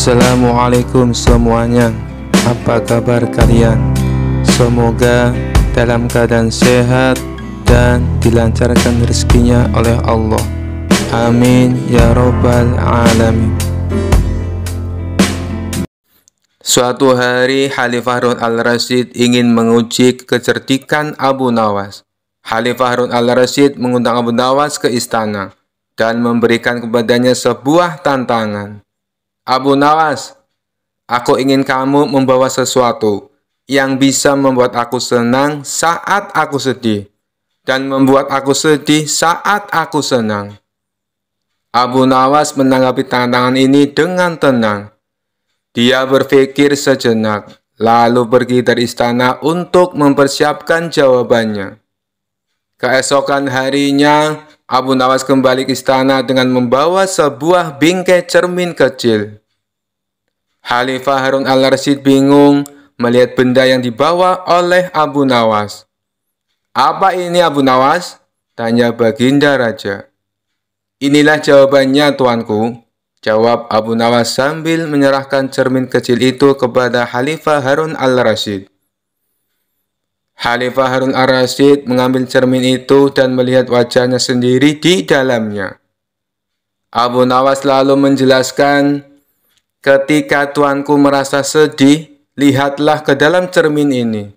Assalamualaikum semuanya Apa kabar kalian? Semoga dalam keadaan sehat dan dilancarkan rezekinya oleh Allah Amin Ya Rabbal Alamin Suatu hari Khalifah Harun al Rasid ingin menguji kecerdikan Abu Nawas Khalifah Harun al Rasid mengundang Abu Nawas ke istana dan memberikan kepadanya sebuah tantangan Abu Nawas, aku ingin kamu membawa sesuatu yang bisa membuat aku senang saat aku sedih dan membuat aku sedih saat aku senang. Abu Nawas menanggapi tantangan ini dengan tenang. Dia berpikir sejenak, lalu pergi dari istana untuk mempersiapkan jawabannya. Keesokan harinya, Abu Nawas kembali ke istana dengan membawa sebuah bingkai cermin kecil. Khalifah Harun al Rashid bingung melihat benda yang dibawa oleh Abu Nawas. Apa ini Abu Nawas? Tanya Baginda Raja. Inilah jawabannya tuanku, Jawab Abu Nawas sambil menyerahkan cermin kecil itu kepada Khalifah Harun al-Rashid. Khalifah Harun Ar-Rasyid mengambil cermin itu dan melihat wajahnya sendiri di dalamnya. Abu Nawas lalu menjelaskan, ketika tuanku merasa sedih, lihatlah ke dalam cermin ini,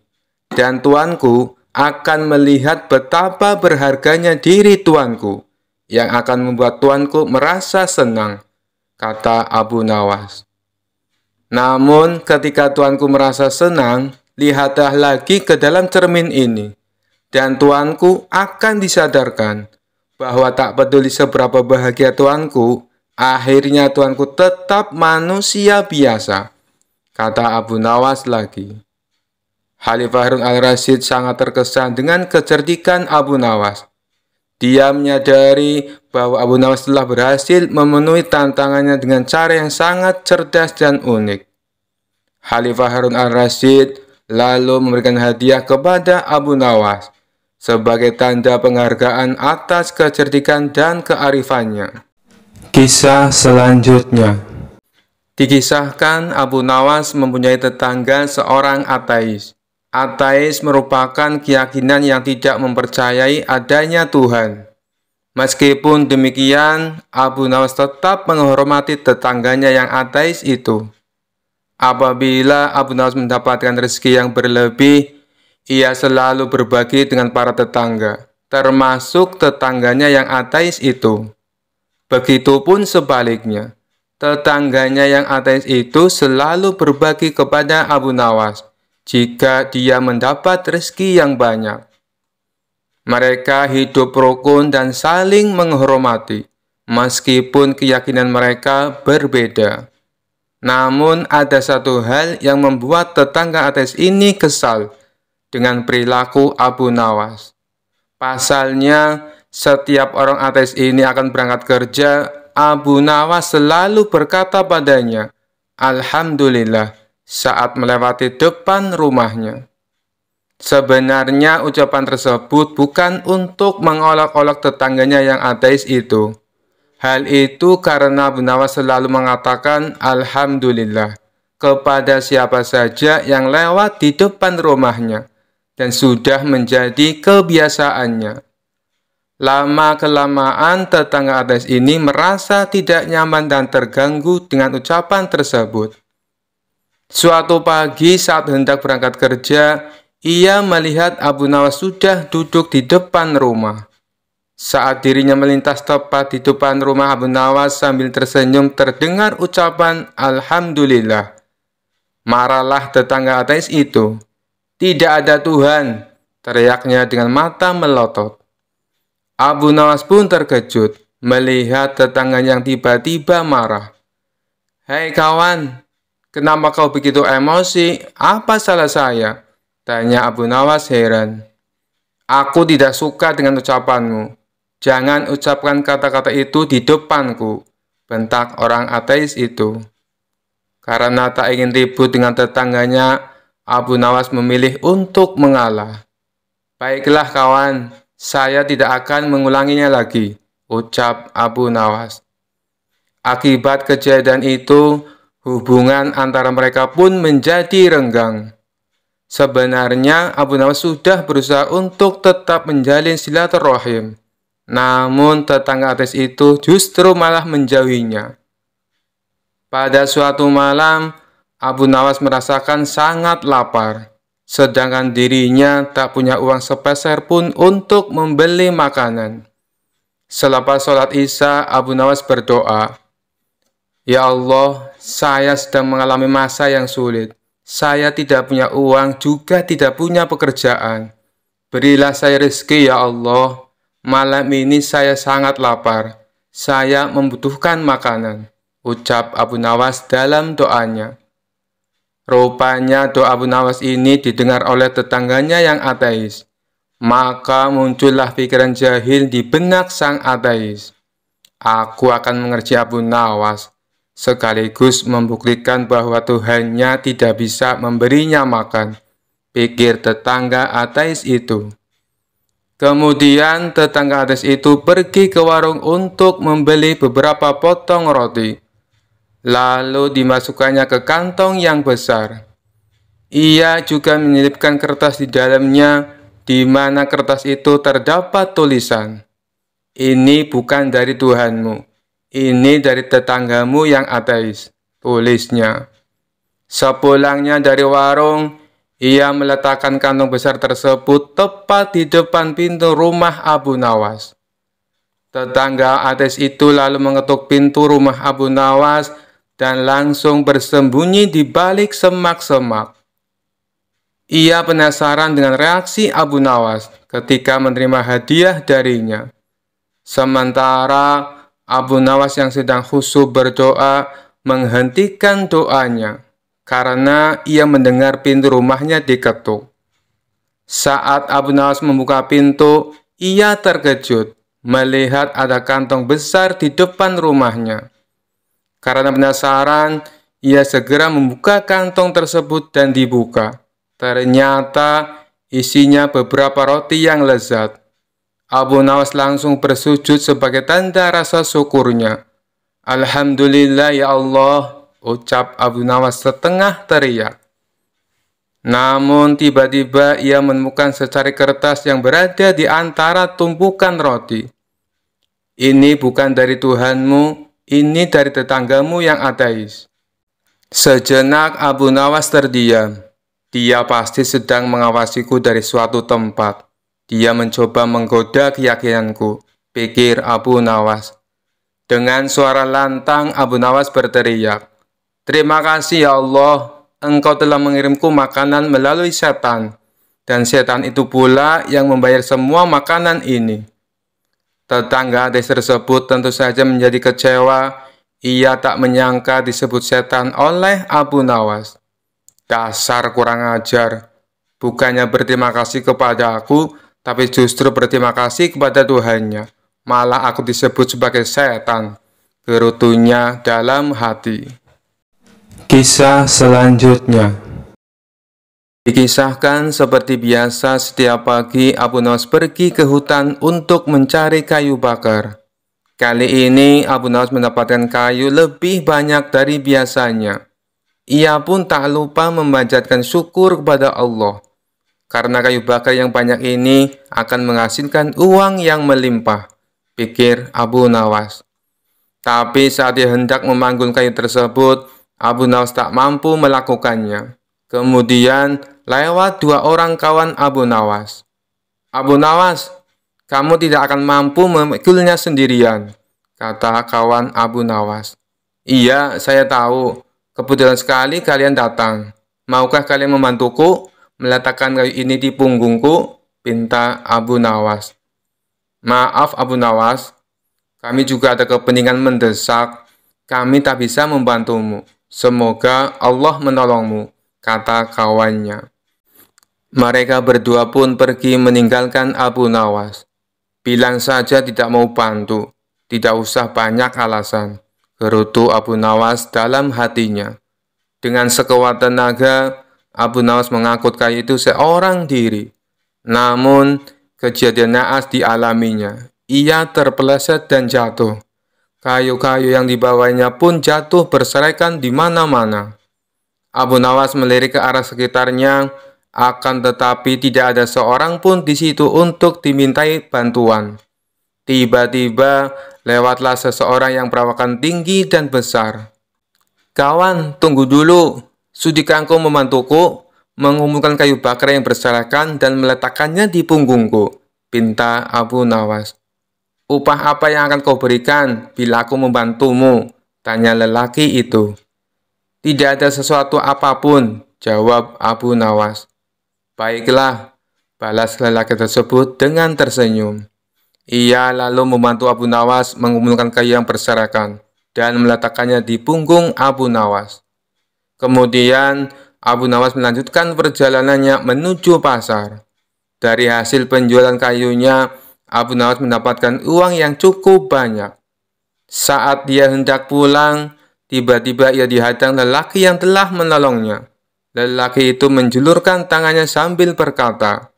dan tuanku akan melihat betapa berharganya diri tuanku, yang akan membuat tuanku merasa senang, kata Abu Nawas. Namun ketika tuanku merasa senang, lihatlah lagi ke dalam cermin ini, dan tuanku akan disadarkan bahwa tak peduli seberapa bahagia tuanku, akhirnya tuanku tetap manusia biasa, kata Abu Nawas lagi. Khalifah Harun al-Rasyid sangat terkesan dengan kecerdikan Abu Nawas. Dia menyadari bahwa Abu Nawas telah berhasil memenuhi tantangannya dengan cara yang sangat cerdas dan unik. Khalifah Harun al-Rasyid lalu memberikan hadiah kepada Abu Nawas sebagai tanda penghargaan atas kecerdikan dan kearifannya. Kisah selanjutnya Dikisahkan Abu Nawas mempunyai tetangga seorang ateis. Ateis merupakan keyakinan yang tidak mempercayai adanya Tuhan. Meskipun demikian, Abu Nawas tetap menghormati tetangganya yang ateis itu. Apabila Abu Nawas mendapatkan rezeki yang berlebih, ia selalu berbagi dengan para tetangga, termasuk tetangganya yang ateis itu. Begitupun sebaliknya, tetangganya yang ateis itu selalu berbagi kepada Abu Nawas jika dia mendapat rezeki yang banyak. Mereka hidup rukun dan saling menghormati, meskipun keyakinan mereka berbeda. Namun ada satu hal yang membuat tetangga ateis ini kesal dengan perilaku Abu Nawas. Pasalnya, setiap orang ateis ini akan berangkat kerja, Abu Nawas selalu berkata padanya, Alhamdulillah, saat melewati depan rumahnya. Sebenarnya ucapan tersebut bukan untuk mengolok-olok tetangganya yang ateis itu, Hal itu karena Abu Nawas selalu mengatakan Alhamdulillah kepada siapa saja yang lewat di depan rumahnya dan sudah menjadi kebiasaannya. Lama-kelamaan tetangga atas ini merasa tidak nyaman dan terganggu dengan ucapan tersebut. Suatu pagi saat hendak berangkat kerja, ia melihat Abu Nawas sudah duduk di depan rumah. Saat dirinya melintas tepat di depan rumah Abu Nawas sambil tersenyum terdengar ucapan Alhamdulillah. Marahlah tetangga ateis itu. Tidak ada Tuhan, teriaknya dengan mata melotot. Abu Nawas pun terkejut melihat tetangga yang tiba-tiba marah. Hei kawan, kenapa kau begitu emosi? Apa salah saya? Tanya Abu Nawas heran. Aku tidak suka dengan ucapanmu. Jangan ucapkan kata-kata itu di depanku, bentak orang ateis itu. Karena tak ingin ribut dengan tetangganya, Abu Nawas memilih untuk mengalah. Baiklah kawan, saya tidak akan mengulanginya lagi, ucap Abu Nawas. Akibat kejadian itu, hubungan antara mereka pun menjadi renggang. Sebenarnya Abu Nawas sudah berusaha untuk tetap menjalin silaturahim namun tetangga artis itu justru malah menjauhinya. Pada suatu malam, Abu Nawas merasakan sangat lapar, sedangkan dirinya tak punya uang sepeser pun untuk membeli makanan. Selepas sholat Isya, Abu Nawas berdoa, Ya Allah, saya sedang mengalami masa yang sulit. Saya tidak punya uang, juga tidak punya pekerjaan. Berilah saya rezeki, ya Allah malam ini saya sangat lapar. Saya membutuhkan makanan, ucap Abu Nawas dalam doanya. Rupanya doa Abu Nawas ini didengar oleh tetangganya yang ateis. Maka muncullah pikiran jahil di benak sang ateis. Aku akan mengerjai Abu Nawas, sekaligus membuktikan bahwa Tuhannya tidak bisa memberinya makan. Pikir tetangga ateis itu. Kemudian tetangga atas itu pergi ke warung untuk membeli beberapa potong roti, lalu dimasukkannya ke kantong yang besar. Ia juga menyelipkan kertas di dalamnya, di mana kertas itu terdapat tulisan, Ini bukan dari Tuhanmu, ini dari tetanggamu yang ateis, tulisnya. Sepulangnya dari warung, ia meletakkan kantong besar tersebut tepat di depan pintu rumah Abu Nawas. Tetangga ateis itu lalu mengetuk pintu rumah Abu Nawas dan langsung bersembunyi di balik semak-semak. Ia penasaran dengan reaksi Abu Nawas ketika menerima hadiah darinya. Sementara Abu Nawas yang sedang khusyuk berdoa menghentikan doanya karena ia mendengar pintu rumahnya diketuk. Saat Abu Nawas membuka pintu, ia terkejut melihat ada kantong besar di depan rumahnya. Karena penasaran, ia segera membuka kantong tersebut dan dibuka. Ternyata isinya beberapa roti yang lezat. Abu Nawas langsung bersujud sebagai tanda rasa syukurnya. Alhamdulillah ya Allah, Ucap Abu Nawas setengah teriak. Namun tiba-tiba ia menemukan secari kertas yang berada di antara tumpukan roti. Ini bukan dari Tuhanmu, ini dari tetanggamu yang ateis. Sejenak Abu Nawas terdiam. Dia pasti sedang mengawasiku dari suatu tempat. Dia mencoba menggoda keyakinanku, pikir Abu Nawas. Dengan suara lantang, Abu Nawas berteriak. Terima kasih ya Allah, Engkau telah mengirimku makanan melalui setan, dan setan itu pula yang membayar semua makanan ini. Tetangga Ades tersebut tentu saja menjadi kecewa, ia tak menyangka disebut setan oleh Abu Nawas. Dasar kurang ajar, bukannya berterima kasih kepada aku, tapi justru berterima kasih kepada Tuhannya. Malah aku disebut sebagai setan, gerutunya dalam hati. Kisah selanjutnya Dikisahkan seperti biasa setiap pagi Abu Nawas pergi ke hutan untuk mencari kayu bakar. Kali ini Abu Nawas mendapatkan kayu lebih banyak dari biasanya. Ia pun tak lupa memanjatkan syukur kepada Allah. Karena kayu bakar yang banyak ini akan menghasilkan uang yang melimpah, pikir Abu Nawas. Tapi saat dia hendak memanggul kayu tersebut, Abu Nawas tak mampu melakukannya. Kemudian lewat dua orang kawan Abu Nawas. Abu Nawas, kamu tidak akan mampu memikulnya sendirian, kata kawan Abu Nawas. Iya, saya tahu. Kebetulan sekali kalian datang. Maukah kalian membantuku meletakkan kayu ini di punggungku? Pinta Abu Nawas. Maaf Abu Nawas, kami juga ada kepentingan mendesak. Kami tak bisa membantumu. Semoga Allah menolongmu, kata kawannya. Mereka berdua pun pergi meninggalkan Abu Nawas. Bilang saja tidak mau bantu, tidak usah banyak alasan, gerutu Abu Nawas dalam hatinya. Dengan sekuat tenaga, Abu Nawas mengangkut kayu itu seorang diri. Namun, kejadian naas dialaminya. Ia terpeleset dan jatuh. Kayu-kayu yang dibawanya pun jatuh berserakan di mana-mana. Abu Nawas melirik ke arah sekitarnya, akan tetapi tidak ada seorang pun di situ untuk dimintai bantuan. Tiba-tiba lewatlah seseorang yang perawakan tinggi dan besar. Kawan, tunggu dulu. Sudikangku memantuku mengumpulkan kayu bakar yang berserakan dan meletakkannya di punggungku, pinta Abu Nawas. Upah apa yang akan kau berikan bila aku membantumu? Tanya lelaki itu. Tidak ada sesuatu apapun, jawab Abu Nawas. Baiklah, balas lelaki tersebut dengan tersenyum. Ia lalu membantu Abu Nawas mengumpulkan kayu yang berserakan dan meletakkannya di punggung Abu Nawas. Kemudian Abu Nawas melanjutkan perjalanannya menuju pasar. Dari hasil penjualan kayunya, Abu Nawas mendapatkan uang yang cukup banyak. Saat dia hendak pulang, tiba-tiba ia dihadang lelaki yang telah menolongnya. Lelaki itu menjulurkan tangannya sambil berkata,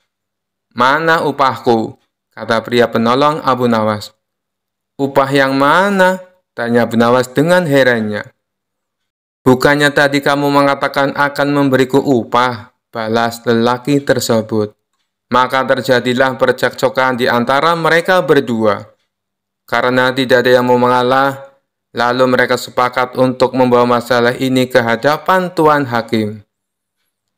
Mana upahku? kata pria penolong Abu Nawas. Upah yang mana? tanya Abu Nawas dengan herannya. Bukannya tadi kamu mengatakan akan memberiku upah, balas lelaki tersebut maka terjadilah percekcokan di antara mereka berdua. Karena tidak ada yang mau mengalah, lalu mereka sepakat untuk membawa masalah ini ke hadapan Tuan Hakim.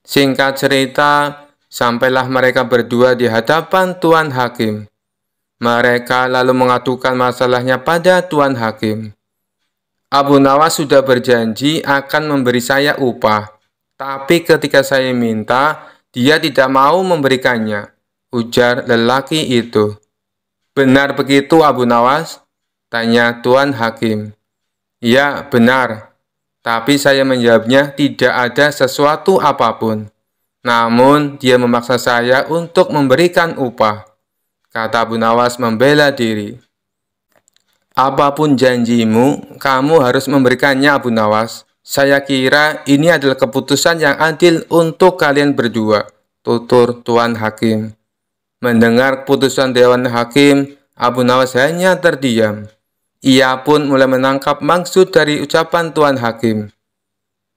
Singkat cerita, sampailah mereka berdua di hadapan Tuan Hakim. Mereka lalu mengadukan masalahnya pada Tuan Hakim. Abu Nawas sudah berjanji akan memberi saya upah, tapi ketika saya minta, dia tidak mau memberikannya, ujar lelaki itu. Benar begitu Abu Nawas? Tanya Tuan Hakim. Ya, benar. Tapi saya menjawabnya tidak ada sesuatu apapun. Namun, dia memaksa saya untuk memberikan upah. Kata Abu Nawas membela diri. Apapun janjimu, kamu harus memberikannya Abu Nawas. Saya kira ini adalah keputusan yang adil untuk kalian berdua, tutur Tuan Hakim. Mendengar keputusan Dewan Hakim, Abu Nawas hanya terdiam. Ia pun mulai menangkap maksud dari ucapan Tuan Hakim.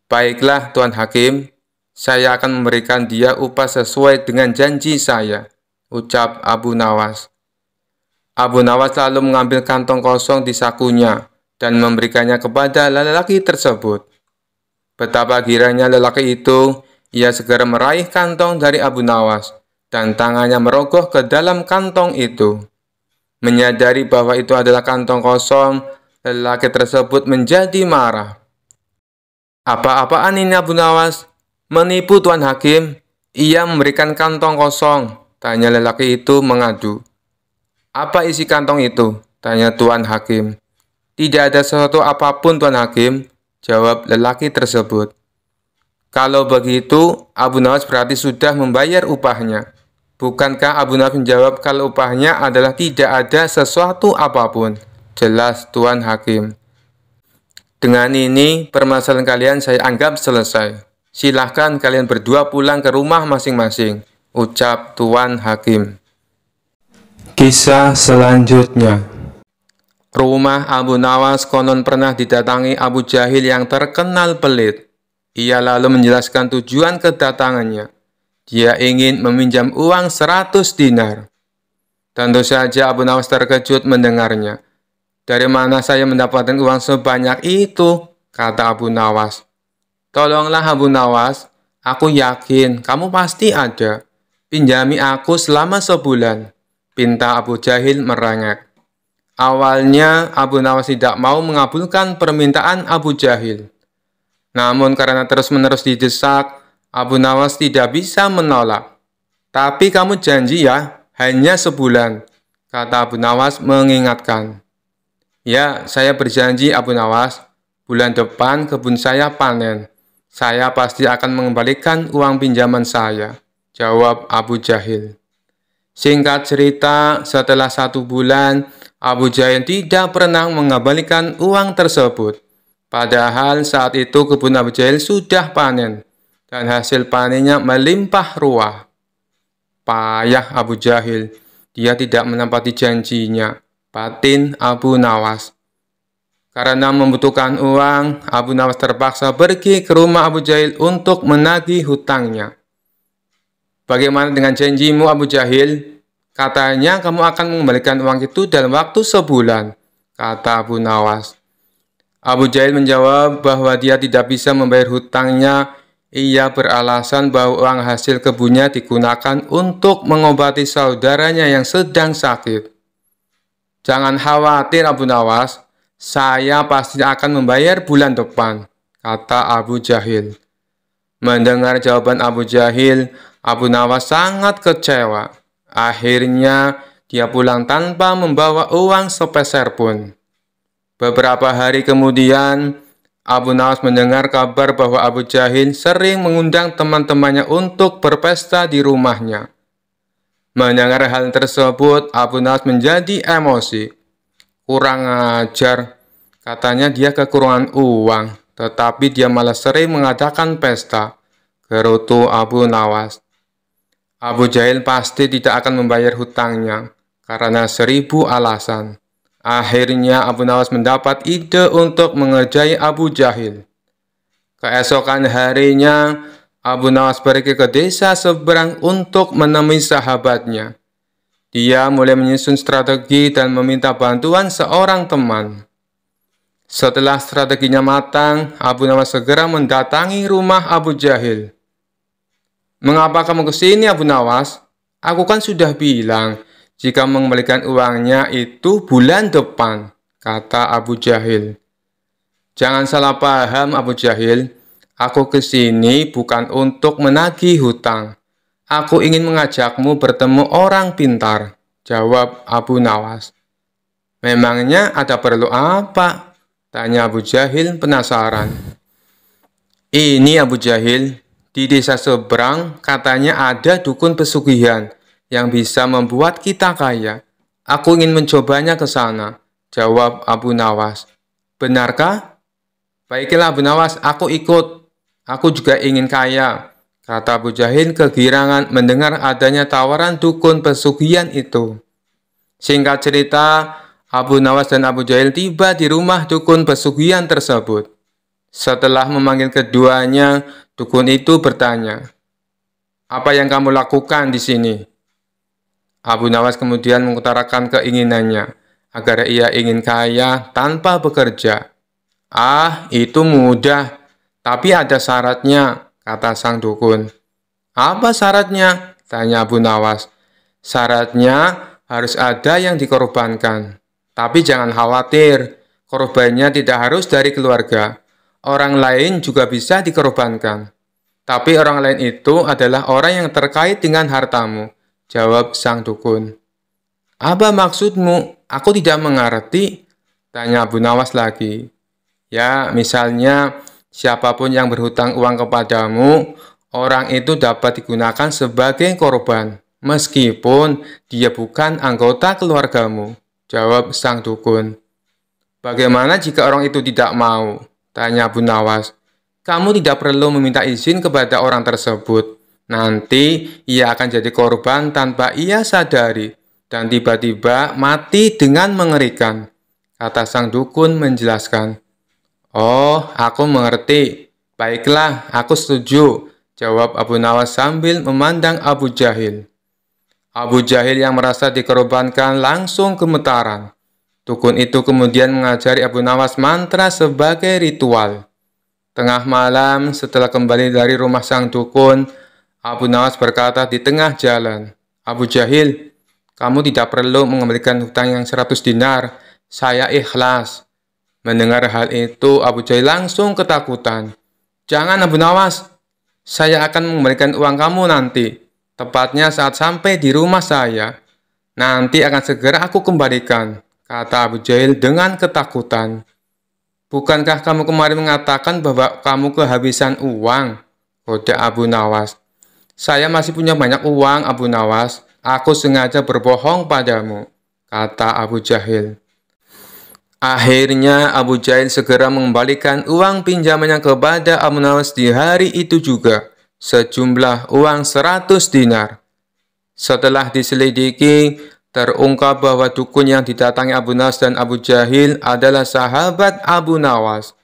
Baiklah Tuan Hakim, saya akan memberikan dia upah sesuai dengan janji saya, ucap Abu Nawas. Abu Nawas lalu mengambil kantong kosong di sakunya dan memberikannya kepada lelaki tersebut. Betapa giranya lelaki itu, ia segera meraih kantong dari Abu Nawas dan tangannya merogoh ke dalam kantong itu. Menyadari bahwa itu adalah kantong kosong, lelaki tersebut menjadi marah. Apa-apaan ini Abu Nawas? Menipu Tuan Hakim? Ia memberikan kantong kosong, tanya lelaki itu mengadu. Apa isi kantong itu? Tanya Tuan Hakim. Tidak ada sesuatu apapun Tuan Hakim, Jawab lelaki tersebut. Kalau begitu, Abu Nawas berarti sudah membayar upahnya. Bukankah Abu Nawas menjawab kalau upahnya adalah tidak ada sesuatu apapun? Jelas Tuan Hakim. Dengan ini, permasalahan kalian saya anggap selesai. Silahkan kalian berdua pulang ke rumah masing-masing, ucap Tuan Hakim. Kisah selanjutnya Rumah Abu Nawas konon pernah didatangi Abu Jahil yang terkenal pelit. Ia lalu menjelaskan tujuan kedatangannya. Dia ingin meminjam uang 100 dinar. Tentu saja Abu Nawas terkejut mendengarnya. Dari mana saya mendapatkan uang sebanyak itu? Kata Abu Nawas. Tolonglah Abu Nawas, aku yakin kamu pasti ada. Pinjami aku selama sebulan. Pinta Abu Jahil merengek. Awalnya Abu Nawas tidak mau mengabulkan permintaan Abu Jahil. Namun karena terus-menerus didesak, Abu Nawas tidak bisa menolak. Tapi kamu janji ya, hanya sebulan, kata Abu Nawas mengingatkan. Ya, saya berjanji Abu Nawas, bulan depan kebun saya panen. Saya pasti akan mengembalikan uang pinjaman saya, jawab Abu Jahil. Singkat cerita, setelah satu bulan, Abu Jahil tidak pernah mengembalikan uang tersebut. Padahal saat itu kebun Abu Jahil sudah panen, dan hasil panennya melimpah ruah. Payah Abu Jahil, dia tidak menepati janjinya. Batin Abu Nawas. Karena membutuhkan uang, Abu Nawas terpaksa pergi ke rumah Abu Jahil untuk menagih hutangnya. Bagaimana dengan janjimu Abu Jahil? Katanya kamu akan mengembalikan uang itu dalam waktu sebulan, kata Abu Nawas. Abu Jahil menjawab bahwa dia tidak bisa membayar hutangnya. Ia beralasan bahwa uang hasil kebunnya digunakan untuk mengobati saudaranya yang sedang sakit. Jangan khawatir Abu Nawas, saya pasti akan membayar bulan depan, kata Abu Jahil. Mendengar jawaban Abu Jahil, Abu Nawas sangat kecewa. Akhirnya, dia pulang tanpa membawa uang sepeser pun. Beberapa hari kemudian, Abu Nawas mendengar kabar bahwa Abu Jahin sering mengundang teman-temannya untuk berpesta di rumahnya. Mendengar hal tersebut, Abu Nawas menjadi emosi. Kurang ajar, katanya dia kekurangan uang, tetapi dia malah sering mengadakan pesta. Gerutu Abu Nawas. Abu Jahil pasti tidak akan membayar hutangnya karena seribu alasan. Akhirnya Abu Nawas mendapat ide untuk mengerjai Abu Jahil. Keesokan harinya, Abu Nawas pergi ke desa seberang untuk menemui sahabatnya. Dia mulai menyusun strategi dan meminta bantuan seorang teman. Setelah strateginya matang, Abu Nawas segera mendatangi rumah Abu Jahil. Mengapa kamu ke sini, Abu Nawas? Aku kan sudah bilang, jika mengembalikan uangnya itu bulan depan, kata Abu Jahil. Jangan salah paham, Abu Jahil. Aku ke sini bukan untuk menagih hutang. Aku ingin mengajakmu bertemu orang pintar, jawab Abu Nawas. Memangnya ada perlu apa? Tanya Abu Jahil penasaran. Ini Abu Jahil, di desa seberang katanya ada dukun pesugihan yang bisa membuat kita kaya. Aku ingin mencobanya ke sana, jawab Abu Nawas. Benarkah? Baiklah Abu Nawas, aku ikut. Aku juga ingin kaya, kata Abu Jahil kegirangan mendengar adanya tawaran dukun pesugihan itu. Singkat cerita, Abu Nawas dan Abu Jahil tiba di rumah dukun pesugihan tersebut. Setelah memanggil keduanya, dukun itu bertanya, "Apa yang kamu lakukan di sini?" Abu Nawas kemudian mengutarakan keinginannya agar ia ingin kaya tanpa bekerja. "Ah, itu mudah, tapi ada syaratnya," kata sang dukun. "Apa syaratnya?" tanya Abu Nawas. "Syaratnya harus ada yang dikorbankan, tapi jangan khawatir, korbannya tidak harus dari keluarga." orang lain juga bisa dikorbankan. Tapi orang lain itu adalah orang yang terkait dengan hartamu, jawab sang dukun. Apa maksudmu? Aku tidak mengerti, tanya Abu Nawas lagi. Ya, misalnya siapapun yang berhutang uang kepadamu, orang itu dapat digunakan sebagai korban, meskipun dia bukan anggota keluargamu, jawab sang dukun. Bagaimana jika orang itu tidak mau? Tanya Abu Nawas. Kamu tidak perlu meminta izin kepada orang tersebut. Nanti ia akan jadi korban tanpa ia sadari dan tiba-tiba mati dengan mengerikan. Kata sang dukun menjelaskan. Oh, aku mengerti. Baiklah, aku setuju. Jawab Abu Nawas sambil memandang Abu Jahil. Abu Jahil yang merasa dikorbankan langsung gemetaran. Dukun itu kemudian mengajari Abu Nawas mantra sebagai ritual. Tengah malam, setelah kembali dari rumah sang dukun, Abu Nawas berkata di tengah jalan, Abu Jahil, kamu tidak perlu mengembalikan hutang yang 100 dinar, saya ikhlas. Mendengar hal itu, Abu Jahil langsung ketakutan. Jangan Abu Nawas, saya akan mengembalikan uang kamu nanti, tepatnya saat sampai di rumah saya. Nanti akan segera aku kembalikan. Kata Abu Jahil dengan ketakutan. Bukankah kamu kemarin mengatakan bahwa kamu kehabisan uang? Kode Abu Nawas. Saya masih punya banyak uang, Abu Nawas. Aku sengaja berbohong padamu, kata Abu Jahil. Akhirnya Abu Jahil segera mengembalikan uang pinjamannya kepada Abu Nawas di hari itu juga, sejumlah uang 100 dinar. Setelah diselidiki, Terungkap bahwa dukun yang didatangi Abu Nas dan Abu Jahil adalah sahabat Abu Nawas.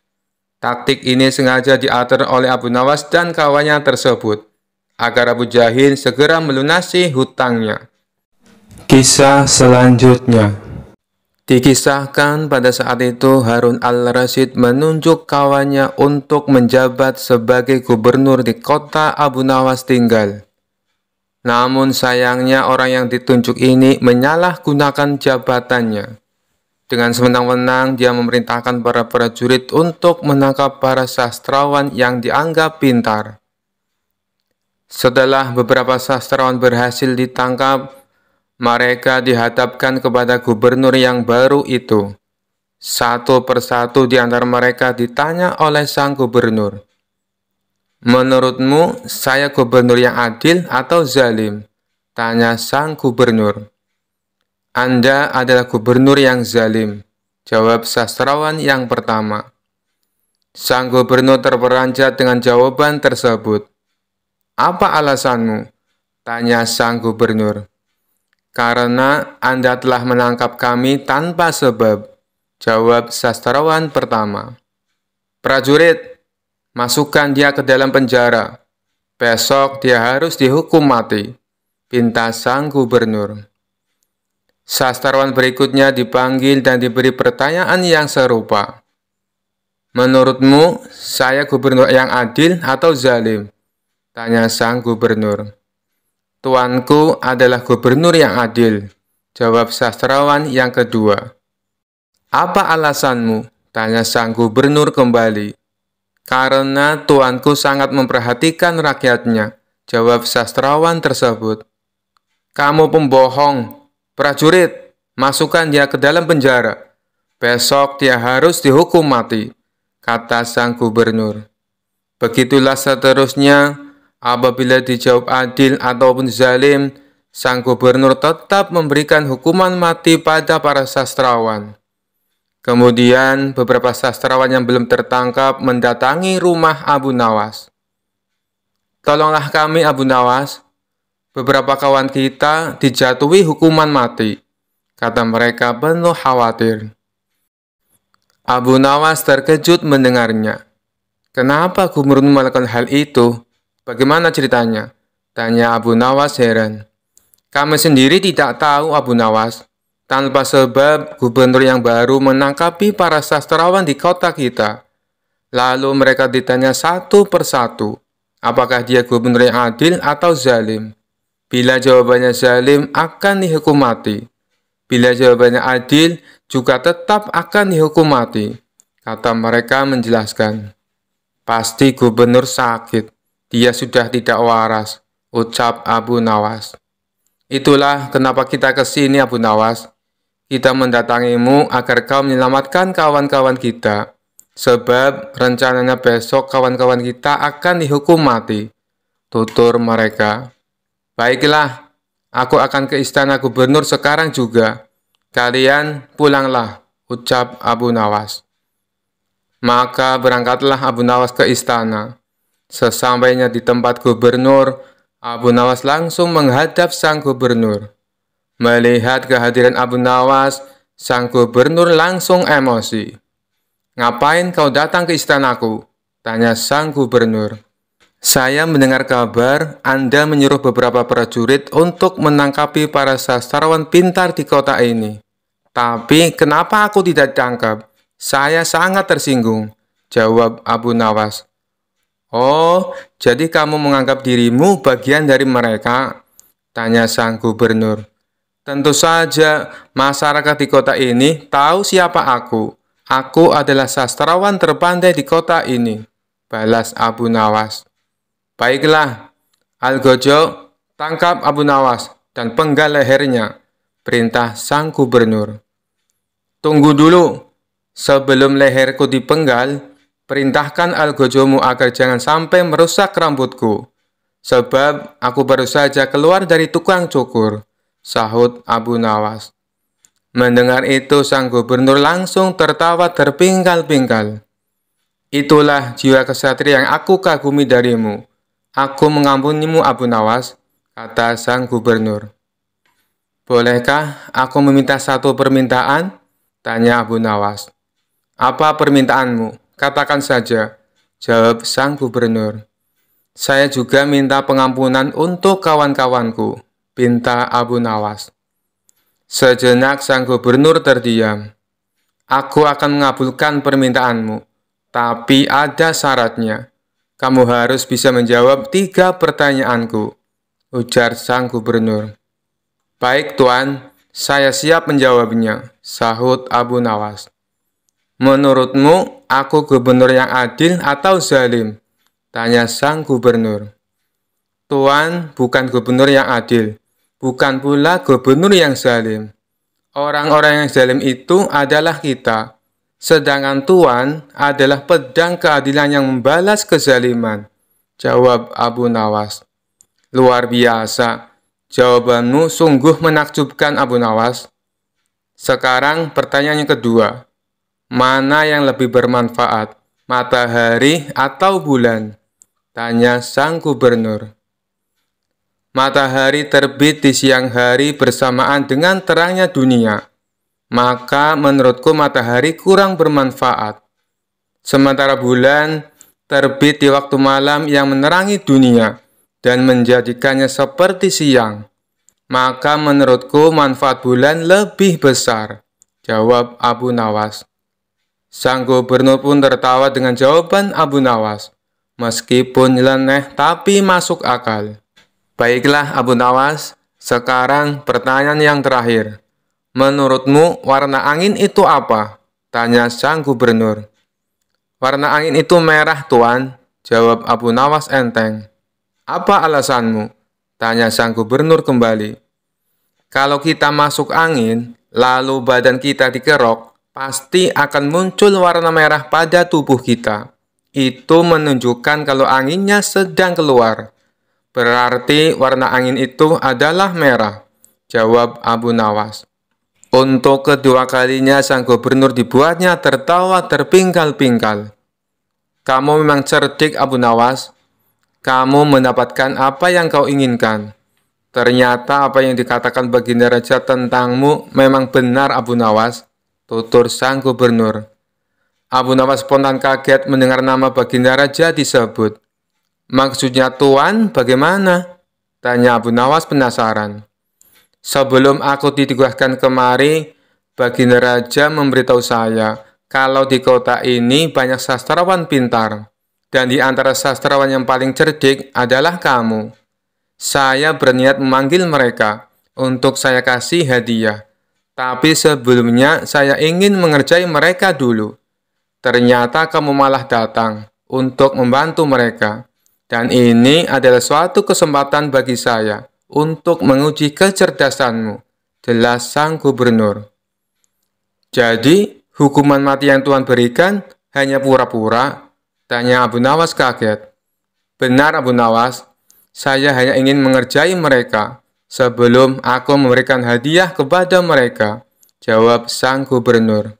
Taktik ini sengaja diatur oleh Abu Nawas dan kawannya tersebut, agar Abu Jahil segera melunasi hutangnya. Kisah selanjutnya Dikisahkan pada saat itu Harun al Rasid menunjuk kawannya untuk menjabat sebagai gubernur di kota Abu Nawas tinggal. Namun sayangnya orang yang ditunjuk ini menyalahgunakan jabatannya. Dengan semenang-menang dia memerintahkan para prajurit untuk menangkap para sastrawan yang dianggap pintar. Setelah beberapa sastrawan berhasil ditangkap, mereka dihadapkan kepada gubernur yang baru itu. Satu persatu di antara mereka ditanya oleh sang gubernur, Menurutmu, saya gubernur yang adil atau zalim? Tanya sang gubernur. Anda adalah gubernur yang zalim, jawab sastrawan yang pertama. Sang gubernur terperanjat dengan jawaban tersebut. Apa alasanmu? Tanya sang gubernur. Karena Anda telah menangkap kami tanpa sebab, jawab sastrawan pertama. Prajurit, Masukkan dia ke dalam penjara. Besok dia harus dihukum mati. Pinta sang gubernur. Sastrawan berikutnya dipanggil dan diberi pertanyaan yang serupa. Menurutmu, saya gubernur yang adil atau zalim? Tanya sang gubernur. Tuanku adalah gubernur yang adil, jawab sastrawan yang kedua. Apa alasanmu? Tanya sang gubernur kembali. Karena tuanku sangat memperhatikan rakyatnya, jawab sastrawan tersebut. Kamu pembohong, prajurit, masukkan dia ke dalam penjara. Besok dia harus dihukum mati, kata sang gubernur. Begitulah seterusnya, apabila dijawab adil ataupun zalim, sang gubernur tetap memberikan hukuman mati pada para sastrawan. Kemudian beberapa sastrawan yang belum tertangkap mendatangi rumah Abu Nawas. Tolonglah kami Abu Nawas, beberapa kawan kita dijatuhi hukuman mati, kata mereka penuh khawatir. Abu Nawas terkejut mendengarnya. Kenapa gubernur melakukan hal itu? Bagaimana ceritanya? Tanya Abu Nawas heran. Kami sendiri tidak tahu Abu Nawas, tanpa sebab, gubernur yang baru menangkapi para sastrawan di kota kita. Lalu mereka ditanya satu persatu, apakah dia gubernur yang adil atau zalim. Bila jawabannya zalim, akan dihukum mati. Bila jawabannya adil, juga tetap akan dihukum mati. Kata mereka menjelaskan. Pasti gubernur sakit. Dia sudah tidak waras, ucap Abu Nawas. Itulah kenapa kita ke sini Abu Nawas kita mendatangimu agar kau menyelamatkan kawan-kawan kita, sebab rencananya besok kawan-kawan kita akan dihukum mati. Tutur mereka, Baiklah, aku akan ke istana gubernur sekarang juga. Kalian pulanglah, ucap Abu Nawas. Maka berangkatlah Abu Nawas ke istana. Sesampainya di tempat gubernur, Abu Nawas langsung menghadap sang gubernur. Melihat kehadiran Abu Nawas, sang gubernur langsung emosi. Ngapain kau datang ke istanaku? Tanya sang gubernur. Saya mendengar kabar Anda menyuruh beberapa prajurit untuk menangkapi para sastrawan pintar di kota ini. Tapi kenapa aku tidak ditangkap? Saya sangat tersinggung, jawab Abu Nawas. Oh, jadi kamu menganggap dirimu bagian dari mereka? Tanya sang gubernur. Tentu saja masyarakat di kota ini tahu siapa aku. Aku adalah sastrawan terpandai di kota ini, balas Abu Nawas. Baiklah, Al-Gojo, tangkap Abu Nawas dan penggal lehernya, perintah sang gubernur. Tunggu dulu, sebelum leherku dipenggal, perintahkan Al-Gojomu agar jangan sampai merusak rambutku, sebab aku baru saja keluar dari tukang cukur sahut Abu Nawas. Mendengar itu sang gubernur langsung tertawa terpingkal-pingkal. Itulah jiwa kesatria yang aku kagumi darimu. Aku mengampunimu Abu Nawas, kata sang gubernur. Bolehkah aku meminta satu permintaan? Tanya Abu Nawas. Apa permintaanmu? Katakan saja, jawab sang gubernur. Saya juga minta pengampunan untuk kawan-kawanku pinta Abu Nawas. Sejenak sang gubernur terdiam. Aku akan mengabulkan permintaanmu, tapi ada syaratnya. Kamu harus bisa menjawab tiga pertanyaanku, ujar sang gubernur. Baik tuan, saya siap menjawabnya, sahut Abu Nawas. Menurutmu, aku gubernur yang adil atau zalim? Tanya sang gubernur. Tuan bukan gubernur yang adil, bukan pula gubernur yang zalim. Orang-orang yang zalim itu adalah kita, sedangkan Tuhan adalah pedang keadilan yang membalas kezaliman. Jawab Abu Nawas. Luar biasa, jawabanmu sungguh menakjubkan Abu Nawas. Sekarang pertanyaan yang kedua, mana yang lebih bermanfaat, matahari atau bulan? Tanya sang gubernur matahari terbit di siang hari bersamaan dengan terangnya dunia, maka menurutku matahari kurang bermanfaat. Sementara bulan terbit di waktu malam yang menerangi dunia dan menjadikannya seperti siang, maka menurutku manfaat bulan lebih besar. Jawab Abu Nawas. Sang gubernur pun tertawa dengan jawaban Abu Nawas. Meskipun leneh tapi masuk akal. Baiklah Abu Nawas, sekarang pertanyaan yang terakhir. Menurutmu warna angin itu apa? Tanya sang gubernur. Warna angin itu merah, Tuan, jawab Abu Nawas enteng. Apa alasanmu? Tanya sang gubernur kembali. Kalau kita masuk angin, lalu badan kita dikerok, pasti akan muncul warna merah pada tubuh kita. Itu menunjukkan kalau anginnya sedang keluar. Berarti warna angin itu adalah merah, jawab Abu Nawas. Untuk kedua kalinya sang gubernur dibuatnya tertawa terpingkal-pingkal. Kamu memang cerdik Abu Nawas. Kamu mendapatkan apa yang kau inginkan. Ternyata apa yang dikatakan Baginda Raja tentangmu memang benar Abu Nawas, tutur sang gubernur. Abu Nawas spontan kaget mendengar nama Baginda Raja disebut. Maksudnya Tuan bagaimana? Tanya Abu Nawas penasaran. Sebelum aku ditugaskan kemari, Baginda Raja memberitahu saya kalau di kota ini banyak sastrawan pintar, dan di antara sastrawan yang paling cerdik adalah kamu. Saya berniat memanggil mereka untuk saya kasih hadiah, tapi sebelumnya saya ingin mengerjai mereka dulu. Ternyata kamu malah datang untuk membantu mereka. Dan ini adalah suatu kesempatan bagi saya untuk menguji kecerdasanmu, jelas sang gubernur. Jadi, hukuman mati yang Tuhan berikan hanya pura-pura? Tanya Abu Nawas kaget. Benar Abu Nawas, saya hanya ingin mengerjai mereka sebelum aku memberikan hadiah kepada mereka, jawab sang gubernur.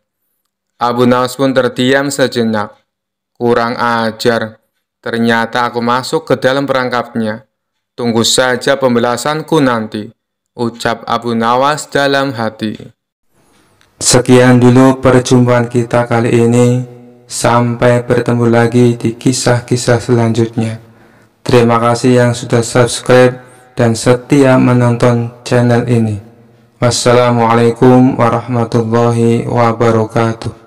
Abu Nawas pun terdiam sejenak. Kurang ajar, Ternyata aku masuk ke dalam perangkapnya. Tunggu saja pembelasanku nanti, ucap Abu Nawas dalam hati. Sekian dulu perjumpaan kita kali ini. Sampai bertemu lagi di kisah-kisah selanjutnya. Terima kasih yang sudah subscribe dan setia menonton channel ini. Wassalamualaikum warahmatullahi wabarakatuh.